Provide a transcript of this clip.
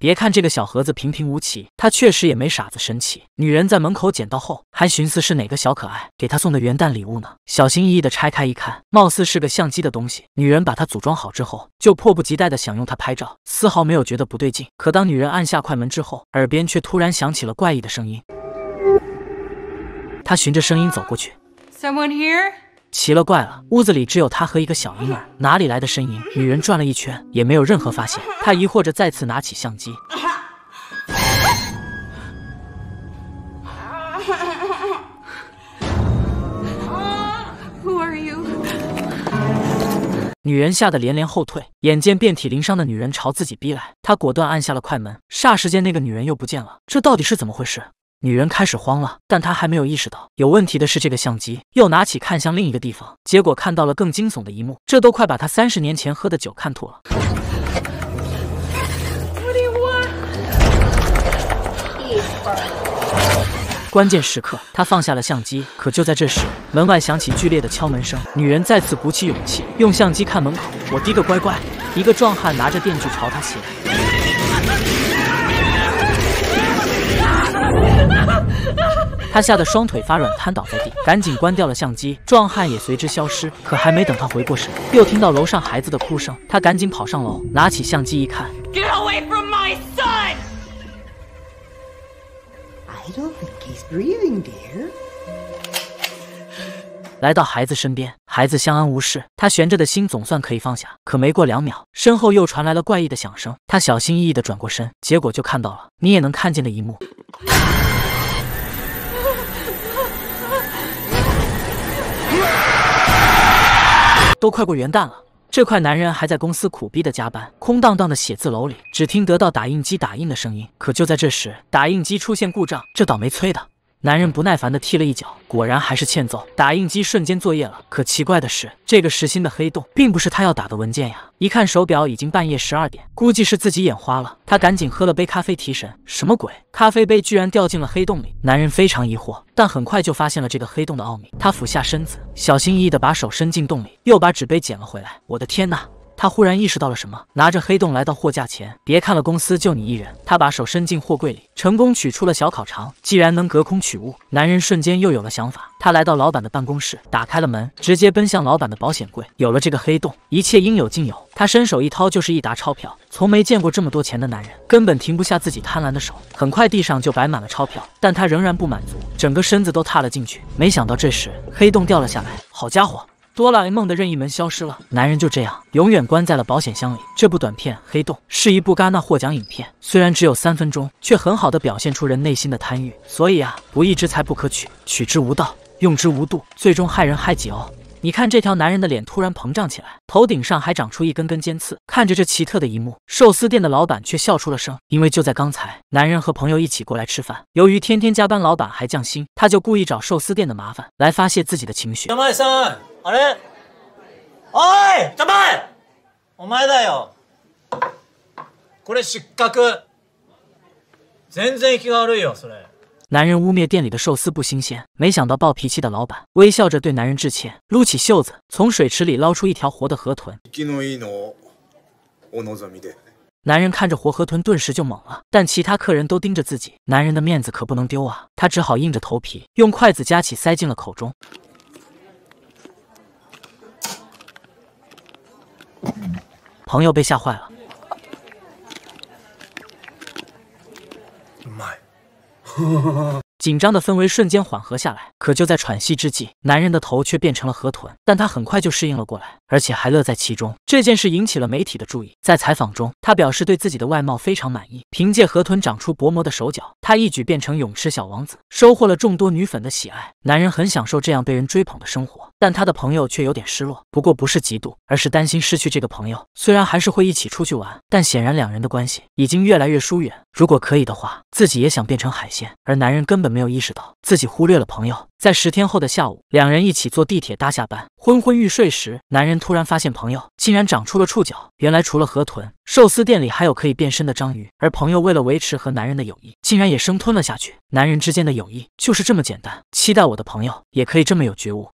别看这个小盒子平平无奇，它确实也没傻子神奇。女人在门口捡到后，还寻思是哪个小可爱给她送的元旦礼物呢。小心翼翼的拆开一看，貌似是个相机的东西。女人把它组装好之后，就迫不及待的想用它拍照，丝毫没有觉得不对劲。可当女人按下快门之后，耳边却突然响起了怪异的声音。她循着声音走过去。奇了怪了，屋子里只有他和一个小婴儿，哪里来的身影？女人转了一圈，也没有任何发现。她疑惑着再次拿起相机。女人吓得连连后退，眼见遍体鳞伤的女人朝自己逼来，她果断按下了快门。霎时间，那个女人又不见了。这到底是怎么回事？女人开始慌了，但她还没有意识到有问题的是这个相机。又拿起看向另一个地方，结果看到了更惊悚的一幕，这都快把她三十年前喝的酒看吐了。关键时刻，她放下了相机，可就在这时，门外响起剧烈的敲门声。女人再次鼓起勇气，用相机看门口。我的个乖乖，一个壮汉拿着电锯朝她袭来。他吓得双腿发软，瘫倒在地，赶紧关掉了相机，壮汉也随之消失。可还没等他回过神，又听到楼上孩子的哭声，他赶紧跑上楼，拿起相机一看，Get breathing, he's dear. don't think away my from son! I 来到孩子身边，孩子相安无事，他悬着的心总算可以放下。可没过两秒，身后又传来了怪异的响声，他小心翼翼的转过身，结果就看到了你也能看见的一幕。都快过元旦了，这块男人还在公司苦逼的加班。空荡荡的写字楼里，只听得到打印机打印的声音。可就在这时，打印机出现故障，这倒霉催的。男人不耐烦的踢了一脚，果然还是欠揍。打印机瞬间作业了，可奇怪的是，这个实心的黑洞并不是他要打的文件呀。一看手表，已经半夜十二点，估计是自己眼花了。他赶紧喝了杯咖啡提神。什么鬼？咖啡杯居然掉进了黑洞里！男人非常疑惑，但很快就发现了这个黑洞的奥秘。他俯下身子，小心翼翼的把手伸进洞里，又把纸杯捡了回来。我的天哪！他忽然意识到了什么，拿着黑洞来到货架前。别看了，公司就你一人。他把手伸进货柜里，成功取出了小烤肠。既然能隔空取物，男人瞬间又有了想法。他来到老板的办公室，打开了门，直接奔向老板的保险柜。有了这个黑洞，一切应有尽有。他伸手一掏，就是一沓钞票。从没见过这么多钱的男人，根本停不下自己贪婪的手。很快地上就摆满了钞票，但他仍然不满足，整个身子都踏了进去。没想到这时黑洞掉了下来，好家伙！哆啦 A 梦的任意门消失了，男人就这样永远关在了保险箱里。这部短片《黑洞》是一部戛纳获奖影片，虽然只有三分钟，却很好的表现出人内心的贪欲。所以啊，不义之财不可取，取之无道，用之无度，最终害人害己哦。你看，这条男人的脸突然膨胀起来，头顶上还长出一根根尖刺。看着这奇特的一幕，寿司店的老板却笑出了声，因为就在刚才，男人和朋友一起过来吃饭。由于天天加班，老板还降薪，他就故意找寿司店的麻烦，来发泄自己的情绪。什麦事？好嘞。哎，怎么？我来哒哟。これ失格。全然気が悪いよそれ。男人污蔑店里的寿司不新鲜，没想到暴脾气的老板微笑着对男人致歉，撸起袖子从水池里捞出一条活的河豚。男人看着活河豚，顿时就懵了。但其他客人都盯着自己，男人的面子可不能丢啊，他只好硬着头皮用筷子夹起，塞进了口中。朋友被吓坏了。紧张的氛围瞬间缓和下来，可就在喘息之际，男人的头却变成了河豚。但他很快就适应了过来，而且还乐在其中。这件事引起了媒体的注意。在采访中，他表示对自己的外貌非常满意。凭借河豚长出薄膜的手脚，他一举变成泳池小王子，收获了众多女粉的喜爱。男人很享受这样被人追捧的生活。但他的朋友却有点失落，不过不是嫉妒，而是担心失去这个朋友。虽然还是会一起出去玩，但显然两人的关系已经越来越疏远。如果可以的话，自己也想变成海鲜。而男人根本没有意识到自己忽略了朋友。在十天后的下午，两人一起坐地铁搭下班，昏昏欲睡时，男人突然发现朋友竟然长出了触角。原来除了河豚，寿司店里还有可以变身的章鱼。而朋友为了维持和男人的友谊，竟然也生吞了下去。男人之间的友谊就是这么简单。期待我的朋友也可以这么有觉悟。